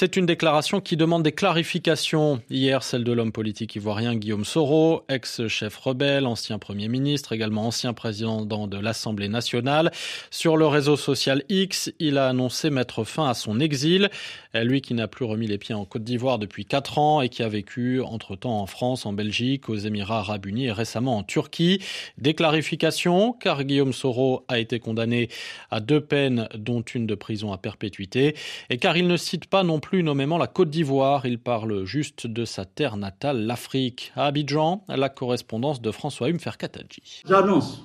C'est une déclaration qui demande des clarifications. Hier, celle de l'homme politique ivoirien Guillaume Soro, ex-chef rebelle, ancien Premier ministre, également ancien président de l'Assemblée nationale. Sur le réseau social X, il a annoncé mettre fin à son exil. Lui qui n'a plus remis les pieds en Côte d'Ivoire depuis 4 ans et qui a vécu entre-temps en France, en Belgique, aux Émirats arabes unis et récemment en Turquie. Des clarifications, car Guillaume Soro a été condamné à deux peines, dont une de prison à perpétuité, et car il ne cite pas non plus plus nommément la Côte d'Ivoire. Il parle juste de sa terre natale, l'Afrique. À Abidjan, la correspondance de François Humfer Katadji. J'annonce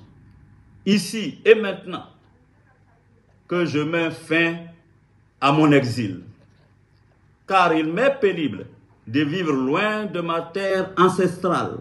ici et maintenant que je mets fin à mon exil, car il m'est pénible de vivre loin de ma terre ancestrale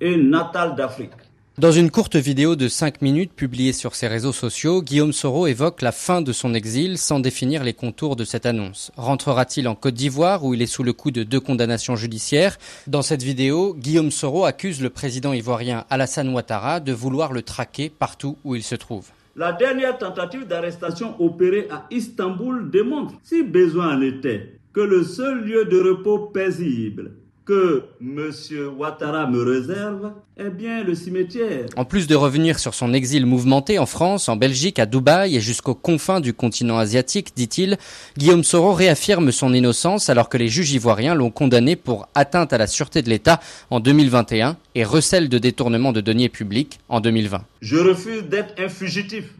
et natale d'Afrique. Dans une courte vidéo de 5 minutes publiée sur ses réseaux sociaux, Guillaume Soro évoque la fin de son exil sans définir les contours de cette annonce. Rentrera-t-il en Côte d'Ivoire où il est sous le coup de deux condamnations judiciaires Dans cette vidéo, Guillaume Soro accuse le président ivoirien Alassane Ouattara de vouloir le traquer partout où il se trouve. La dernière tentative d'arrestation opérée à Istanbul démontre, si besoin en était, que le seul lieu de repos paisible que M. Ouattara me réserve, eh bien le cimetière. En plus de revenir sur son exil mouvementé en France, en Belgique, à Dubaï et jusqu'aux confins du continent asiatique, dit-il, Guillaume Soro réaffirme son innocence alors que les juges ivoiriens l'ont condamné pour atteinte à la sûreté de l'État en 2021 et recel de détournement de deniers publics en 2020. Je refuse d'être un fugitif,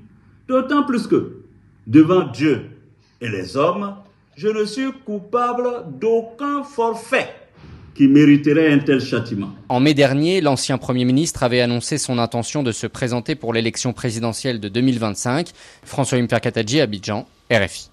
d'autant plus que, devant Dieu et les hommes, je ne suis coupable d'aucun forfait qui mériterait un tel châtiment. En mai dernier, l'ancien Premier ministre avait annoncé son intention de se présenter pour l'élection présidentielle de 2025. François Imperkatadji, Abidjan, RFI.